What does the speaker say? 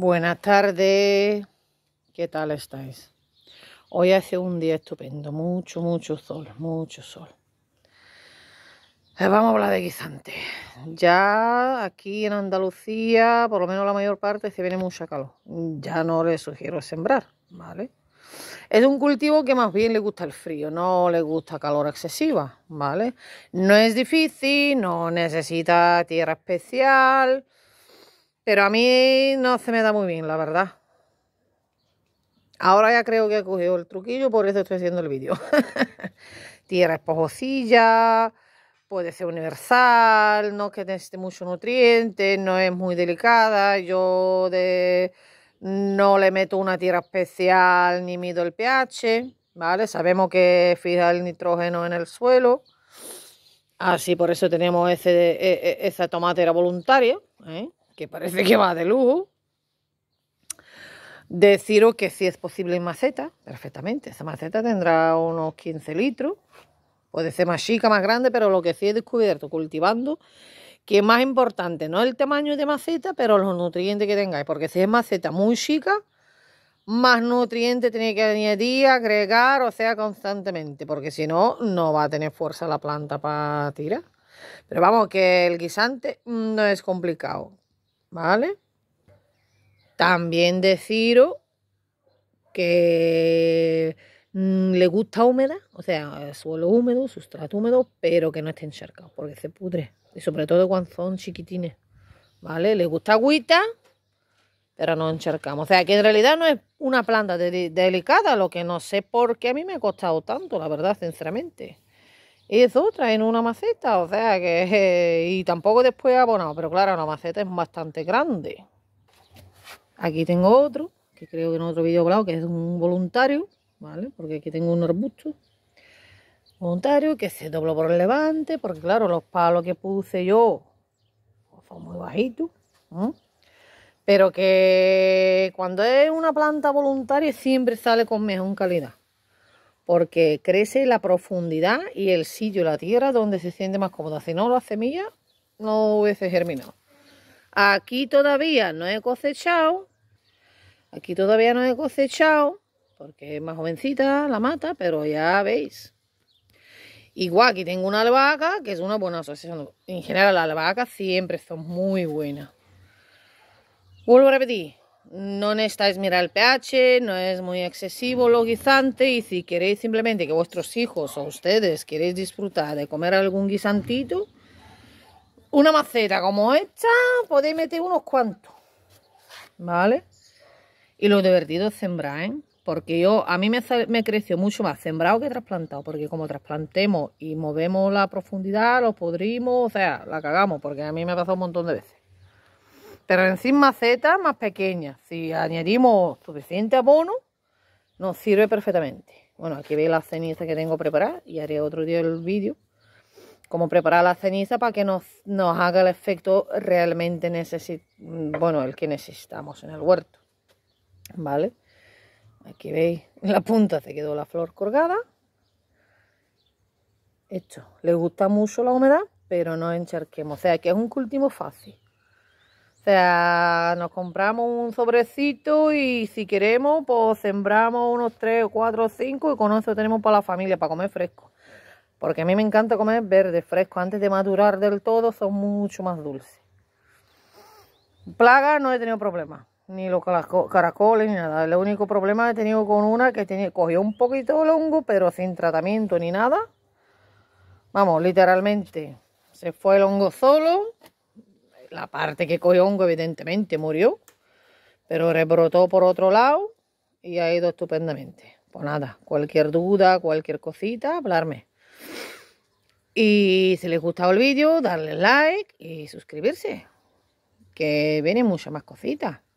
Buenas tardes, ¿qué tal estáis? Hoy hace un día estupendo, mucho, mucho sol, mucho sol. Eh, vamos a hablar de guisante. Ya aquí en Andalucía, por lo menos la mayor parte, se viene mucha calor. Ya no le sugiero sembrar, ¿vale? Es un cultivo que más bien le gusta el frío, no le gusta calor excesiva, ¿vale? No es difícil, no necesita tierra especial, pero a mí no se me da muy bien, la verdad. Ahora ya creo que he cogido el truquillo, por eso estoy haciendo el vídeo. Tierra pojocilla, puede ser universal, no que necesite mucho nutriente, no es muy delicada. Yo no le meto una tierra especial ni mido el pH, ¿vale? Sabemos que fija el nitrógeno en el suelo. Así por eso tenemos ese, e, e, esa tomatera voluntaria, ¿eh? que parece que va de lujo. Deciros que si es posible en maceta, perfectamente. Esa maceta tendrá unos 15 litros. Puede ser más chica, más grande, pero lo que sí he descubierto cultivando, que es más importante, no el tamaño de maceta, pero los nutrientes que tengáis. Porque si es maceta muy chica, más nutrientes tiene que añadir, agregar, o sea, constantemente. Porque si no, no va a tener fuerza la planta para tirar. Pero vamos, que el guisante mm, no es complicado. ¿vale? También deciros que mm, le gusta húmeda, o sea, suelo húmedo, sustrato húmedo, pero que no esté encharcado, porque se pudre. Y sobre todo cuando son chiquitines, ¿vale? Le gusta agüita, pero no encharcamos. O sea, que en realidad no es una planta delicada, lo que no sé por qué a mí me ha costado tanto, la verdad, sinceramente es otra, en una maceta, o sea que, y tampoco después abonado, pero claro, una maceta es bastante grande. Aquí tengo otro, que creo que en otro vídeo hablado, que es un voluntario, ¿vale? Porque aquí tengo un arbusto voluntario que se dobló por el levante, porque claro, los palos que puse yo pues, son muy bajitos, pero que cuando es una planta voluntaria siempre sale con mejor calidad porque crece la profundidad y el sillo, la tierra donde se siente más cómoda. Si no, las semillas no hubiese germinado. Aquí todavía no he cosechado, aquí todavía no he cosechado, porque es más jovencita la mata, pero ya veis. Igual aquí tengo una albahaca, que es una buena asociación. En general, las albahacas siempre son muy buenas. Vuelvo a repetir, no necesitáis mirar el pH, no es muy excesivo lo guisante y si queréis simplemente que vuestros hijos o ustedes queréis disfrutar de comer algún guisantito, una maceta como esta, podéis meter unos cuantos, ¿vale? Y lo divertido es sembrar, ¿eh? Porque yo, a mí me, me creció mucho más sembrado que trasplantado, porque como trasplantemos y movemos la profundidad, lo podrimos, o sea, la cagamos, porque a mí me ha pasado un montón de veces. Terrencín maceta más pequeña. Si añadimos suficiente abono, nos sirve perfectamente. Bueno, aquí veis la ceniza que tengo preparada y haré otro día el vídeo. Cómo preparar la ceniza para que nos, haga el efecto realmente necesit bueno, el que necesitamos en el huerto. ¿Vale? Aquí veis, en la punta se quedó la flor colgada. Esto, le gusta mucho la humedad, pero no encharquemos. O sea, que es un cultivo fácil. O sea, nos compramos un sobrecito y si queremos, pues sembramos unos 3 o 4 o 5 y con eso tenemos para la familia, para comer fresco. Porque a mí me encanta comer verde, fresco. Antes de madurar del todo son mucho más dulces. Plaga no he tenido problema, ni los caracoles, ni nada. El único problema he tenido con una que cogió un poquito el hongo, pero sin tratamiento ni nada. Vamos, literalmente. Se fue el hongo solo la parte que cogió evidentemente murió, pero rebrotó por otro lado y ha ido estupendamente. Pues nada, cualquier duda, cualquier cosita, hablarme. Y si les gustaba el vídeo, darle like y suscribirse, que vienen muchas más cositas.